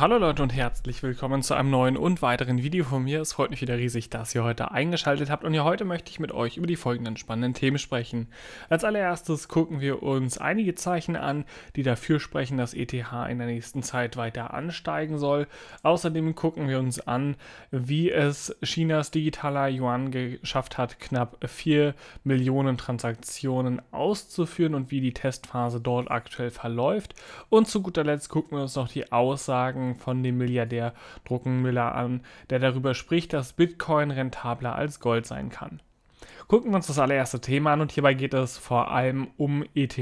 Hallo Leute und herzlich willkommen zu einem neuen und weiteren Video von mir. Es freut mich wieder riesig, dass ihr heute eingeschaltet habt und ja, heute möchte ich mit euch über die folgenden spannenden Themen sprechen. Als allererstes gucken wir uns einige Zeichen an, die dafür sprechen, dass ETH in der nächsten Zeit weiter ansteigen soll. Außerdem gucken wir uns an, wie es Chinas digitaler Yuan geschafft hat, knapp 4 Millionen Transaktionen auszuführen und wie die Testphase dort aktuell verläuft. Und zu guter Letzt gucken wir uns noch die Aussagen von dem Milliardär Druckenmiller an, der darüber spricht, dass Bitcoin rentabler als Gold sein kann. Gucken wir uns das allererste Thema an und hierbei geht es vor allem um ETH.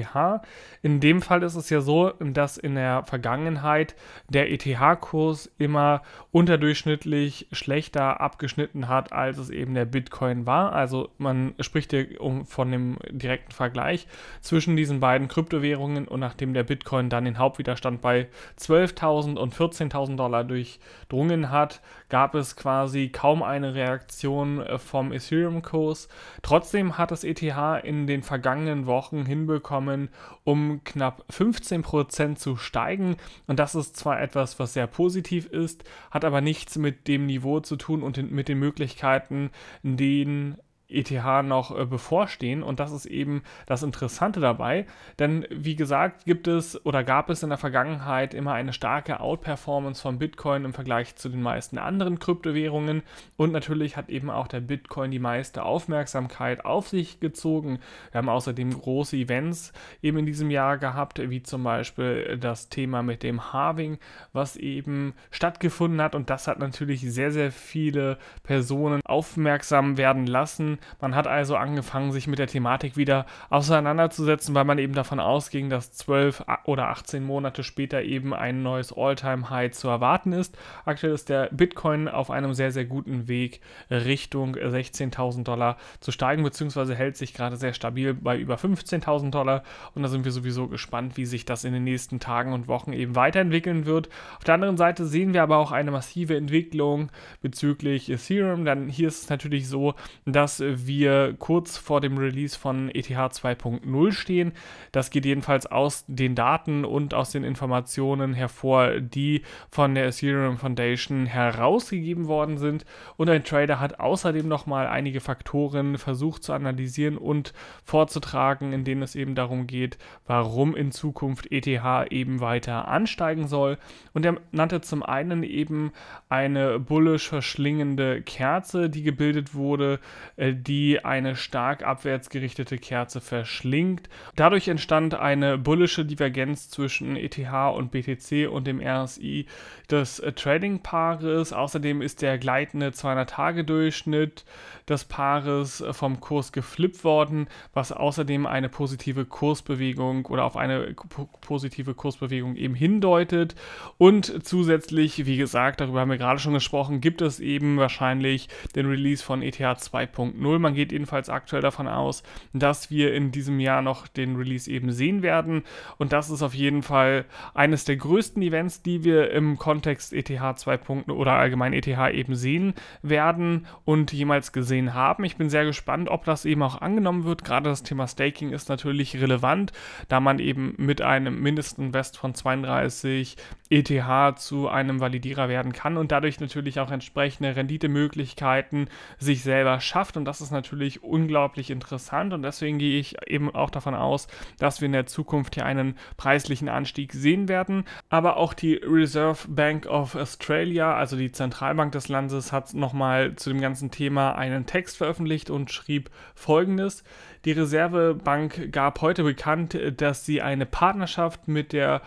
In dem Fall ist es ja so, dass in der Vergangenheit der ETH-Kurs immer unterdurchschnittlich schlechter abgeschnitten hat, als es eben der Bitcoin war. Also man spricht hier um, von dem direkten Vergleich zwischen diesen beiden Kryptowährungen und nachdem der Bitcoin dann den Hauptwiderstand bei 12.000 und 14.000 Dollar durchdrungen hat, gab es quasi kaum eine Reaktion äh, vom Ethereum-Kurs. Trotzdem hat das ETH in den vergangenen Wochen hinbekommen, um knapp 15% zu steigen. Und das ist zwar etwas, was sehr positiv ist, hat aber nichts mit dem Niveau zu tun und mit den Möglichkeiten, denen ETH noch äh, bevorstehen. Und das ist eben das Interessante dabei. Denn wie gesagt, gibt es oder gab es in der Vergangenheit immer eine starke Outperformance von Bitcoin im Vergleich zu den meisten anderen Kryptowährungen. Und natürlich hat eben auch der Bitcoin die meiste Aufmerksamkeit auf sich gezogen. Wir haben außerdem große Events eben in diesem Jahr gehabt, wie zum Beispiel das Thema mit dem Harving, was eben stattgefunden hat. Und das hat natürlich sehr, sehr viele Personen aufmerksam werden lassen man hat also angefangen, sich mit der Thematik wieder auseinanderzusetzen, weil man eben davon ausging, dass 12 oder 18 Monate später eben ein neues All-Time-High zu erwarten ist. Aktuell ist der Bitcoin auf einem sehr, sehr guten Weg Richtung 16.000 Dollar zu steigen, beziehungsweise hält sich gerade sehr stabil bei über 15.000 Dollar. Und da sind wir sowieso gespannt, wie sich das in den nächsten Tagen und Wochen eben weiterentwickeln wird. Auf der anderen Seite sehen wir aber auch eine massive Entwicklung bezüglich Ethereum. Dann hier ist es natürlich so, dass wir kurz vor dem Release von ETH 2.0 stehen. Das geht jedenfalls aus den Daten und aus den Informationen hervor, die von der Ethereum Foundation herausgegeben worden sind. Und ein Trader hat außerdem nochmal einige Faktoren versucht zu analysieren und vorzutragen, in denen es eben darum geht, warum in Zukunft ETH eben weiter ansteigen soll. Und er nannte zum einen eben eine bullisch verschlingende Kerze, die gebildet wurde, äh, die eine stark abwärts gerichtete Kerze verschlingt. Dadurch entstand eine bullische Divergenz zwischen ETH und BTC und dem RSI des äh, Trading-Paares. Außerdem ist der gleitende 200-Tage-Durchschnitt des Paares äh, vom Kurs geflippt worden, was außerdem eine positive Kursbewegung oder auf eine positive Kursbewegung eben hindeutet. Und zusätzlich, wie gesagt, darüber haben wir gerade schon gesprochen, gibt es eben wahrscheinlich den Release von ETH 2.0 2.0. Man geht jedenfalls aktuell davon aus, dass wir in diesem Jahr noch den Release eben sehen werden. Und das ist auf jeden Fall eines der größten Events, die wir im Kontext ETH 2.0 oder allgemein ETH eben sehen werden und jemals gesehen haben. Ich bin sehr gespannt, ob das eben auch angenommen wird. Gerade das Thema Staking ist natürlich relevant, da man eben mit einem Mindestinvest von 32 ETH zu einem Validierer werden kann und dadurch natürlich auch entsprechende Renditemöglichkeiten sich selber schafft. Und das das ist natürlich unglaublich interessant und deswegen gehe ich eben auch davon aus, dass wir in der Zukunft hier einen preislichen Anstieg sehen werden. Aber auch die Reserve Bank of Australia, also die Zentralbank des Landes, hat nochmal zu dem ganzen Thema einen Text veröffentlicht und schrieb folgendes. Die Reservebank gab heute bekannt, dass sie eine Partnerschaft mit der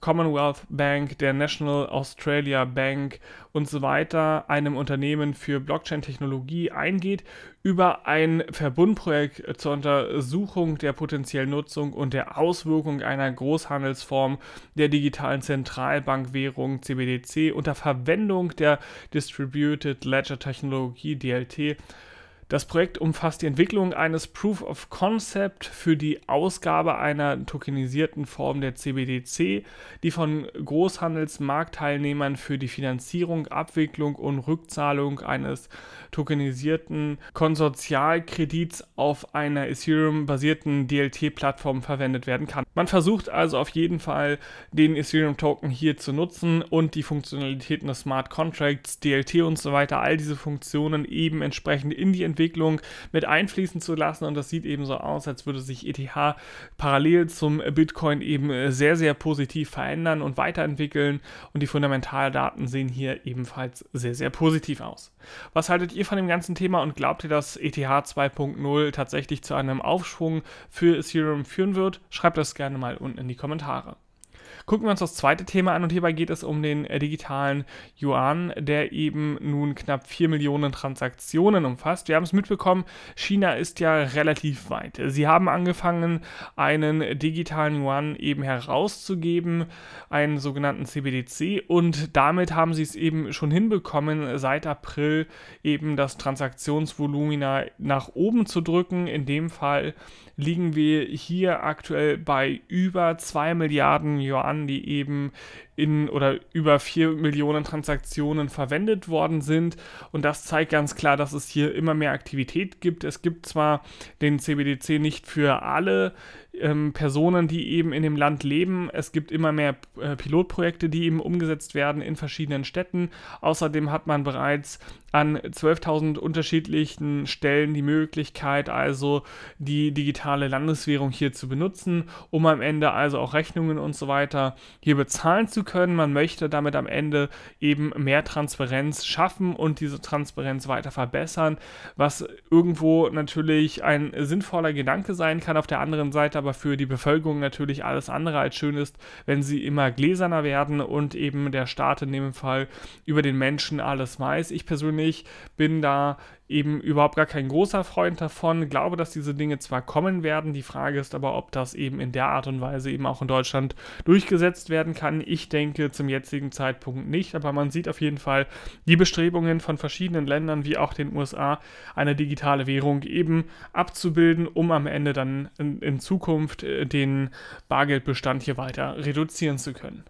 Commonwealth Bank, der National Australia Bank und so weiter, einem Unternehmen für Blockchain-Technologie eingeht, über ein Verbundprojekt zur Untersuchung der potenziellen Nutzung und der Auswirkung einer Großhandelsform der digitalen Zentralbankwährung CBDC unter Verwendung der Distributed Ledger Technologie DLT das Projekt umfasst die Entwicklung eines Proof of Concept für die Ausgabe einer tokenisierten Form der CBDC, die von Großhandelsmarktteilnehmern für die Finanzierung, Abwicklung und Rückzahlung eines tokenisierten Konsortialkredits auf einer Ethereum-basierten DLT-Plattform verwendet werden kann. Man versucht also auf jeden Fall, den Ethereum-Token hier zu nutzen und die Funktionalitäten des Smart Contracts, DLT und so weiter, all diese Funktionen eben entsprechend in die Entwicklung Entwicklung mit einfließen zu lassen. Und das sieht eben so aus, als würde sich ETH parallel zum Bitcoin eben äh, sehr, sehr positiv verändern und weiterentwickeln. Und die Fundamentaldaten sehen hier ebenfalls sehr, sehr positiv aus. Was haltet ihr von dem ganzen Thema und glaubt ihr, dass ETH 2.0 tatsächlich zu einem Aufschwung für Ethereum führen wird? Schreibt das gerne mal unten in die Kommentare. Gucken wir uns das zweite Thema an und hierbei geht es um den äh, digitalen Yuan, der eben nun knapp 4 Millionen Transaktionen umfasst. Wir haben es mitbekommen, China ist ja relativ weit. Sie haben angefangen, einen digitalen Yuan eben herauszugeben, einen sogenannten CBDC und damit haben sie es eben schon hinbekommen, seit April eben das Transaktionsvolumina nach oben zu drücken. In dem Fall liegen wir hier aktuell bei über 2 Milliarden Yuan Store an, die eben in oder über 4 Millionen Transaktionen verwendet worden sind. Und das zeigt ganz klar, dass es hier immer mehr Aktivität gibt. Es gibt zwar den CBDC nicht für alle ähm, Personen, die eben in dem Land leben. Es gibt immer mehr äh, Pilotprojekte, die eben umgesetzt werden in verschiedenen Städten. Außerdem hat man bereits an 12.000 unterschiedlichen Stellen die Möglichkeit, also die digitale Landeswährung hier zu benutzen, um am Ende also auch Rechnungen und so weiter hier bezahlen zu können. Man möchte damit am Ende eben mehr Transparenz schaffen und diese Transparenz weiter verbessern, was irgendwo natürlich ein sinnvoller Gedanke sein kann. Auf der anderen Seite aber aber für die Bevölkerung natürlich alles andere als schön ist, wenn sie immer gläserner werden und eben der Staat in dem Fall über den Menschen alles weiß. Ich persönlich bin da eben überhaupt gar kein großer Freund davon. Glaube, dass diese Dinge zwar kommen werden, die Frage ist aber, ob das eben in der Art und Weise eben auch in Deutschland durchgesetzt werden kann. Ich denke zum jetzigen Zeitpunkt nicht, aber man sieht auf jeden Fall die Bestrebungen von verschiedenen Ländern wie auch den USA, eine digitale Währung eben abzubilden, um am Ende dann in, in Zukunft äh, den Bargeldbestand hier weiter reduzieren zu können.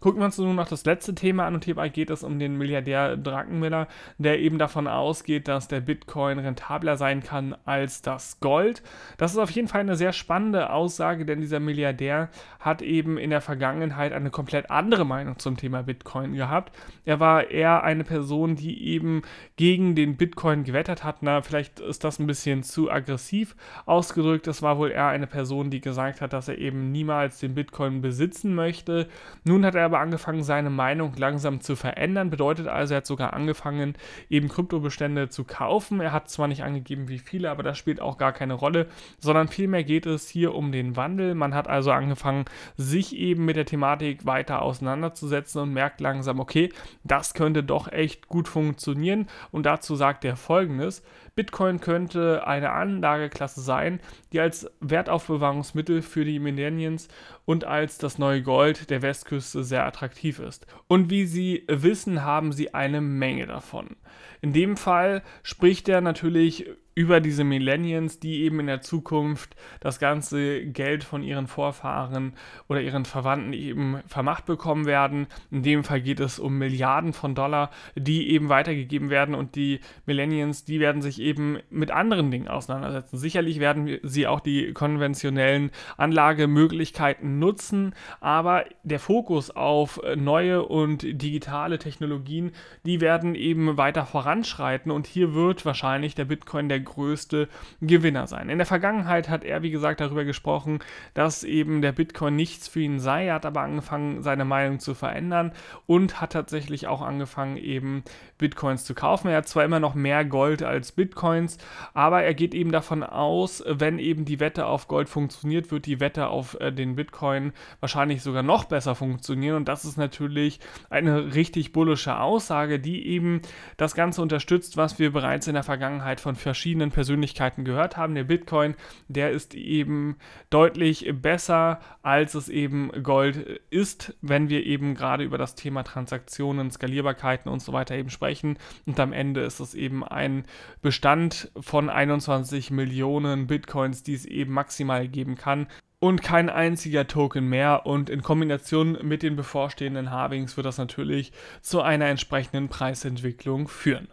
Gucken wir uns nun noch das letzte Thema an und hierbei geht es um den Milliardär Drackenmiller, der eben davon ausgeht, dass der Bitcoin rentabler sein kann als das Gold. Das ist auf jeden Fall eine sehr spannende Aussage, denn dieser Milliardär hat eben in der Vergangenheit eine komplett andere Meinung zum Thema Bitcoin gehabt. Er war eher eine Person, die eben gegen den Bitcoin gewettert hat. Na, vielleicht ist das ein bisschen zu aggressiv ausgedrückt. Es war wohl eher eine Person, die gesagt hat, dass er eben niemals den Bitcoin besitzen möchte. Nun hat er aber angefangen, seine Meinung langsam zu verändern. Bedeutet also, er hat sogar angefangen, eben Kryptobestände zu kaufen. Er hat zwar nicht angegeben, wie viele, aber das spielt auch gar keine Rolle, sondern vielmehr geht es hier um den Wandel. Man hat also angefangen, sich eben mit der Thematik weiter auseinanderzusetzen und merkt langsam, okay, das könnte doch echt gut funktionieren. Und dazu sagt er folgendes: Bitcoin könnte eine Anlageklasse sein, die als Wertaufbewahrungsmittel für die Millennials und als das neue Gold der Westküste sehr attraktiv ist. Und wie Sie wissen, haben Sie eine Menge davon. In dem Fall spricht er natürlich über diese Millennials, die eben in der Zukunft das ganze Geld von ihren Vorfahren oder ihren Verwandten eben vermacht bekommen werden. In dem Fall geht es um Milliarden von Dollar, die eben weitergegeben werden und die Millennials, die werden sich eben mit anderen Dingen auseinandersetzen. Sicherlich werden sie auch die konventionellen Anlagemöglichkeiten nutzen, aber der Fokus auf neue und digitale Technologien, die werden eben weiter voranschreiten und hier wird wahrscheinlich der Bitcoin der größte Gewinner sein. In der Vergangenheit hat er, wie gesagt, darüber gesprochen, dass eben der Bitcoin nichts für ihn sei. Er hat aber angefangen, seine Meinung zu verändern und hat tatsächlich auch angefangen, eben Bitcoins zu kaufen. Er hat zwar immer noch mehr Gold als Bitcoins, aber er geht eben davon aus, wenn eben die Wette auf Gold funktioniert, wird die Wette auf äh, den Bitcoin wahrscheinlich sogar noch besser funktionieren. Und das ist natürlich eine richtig bullische Aussage, die eben das Ganze unterstützt, was wir bereits in der Vergangenheit von verschiedenen verschiedenen Persönlichkeiten gehört haben. Der Bitcoin, der ist eben deutlich besser, als es eben Gold ist, wenn wir eben gerade über das Thema Transaktionen, Skalierbarkeiten und so weiter eben sprechen. Und am Ende ist es eben ein Bestand von 21 Millionen Bitcoins, die es eben maximal geben kann und kein einziger Token mehr. Und in Kombination mit den bevorstehenden Harvings wird das natürlich zu einer entsprechenden Preisentwicklung führen.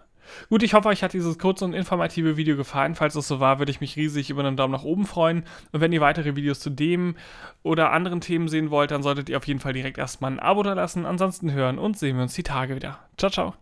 Gut, ich hoffe, euch hat dieses kurze und informative Video gefallen. Falls es so war, würde ich mich riesig über einen Daumen nach oben freuen. Und wenn ihr weitere Videos zu dem oder anderen Themen sehen wollt, dann solltet ihr auf jeden Fall direkt erstmal ein Abo da lassen. Ansonsten hören und sehen wir uns die Tage wieder. Ciao, ciao.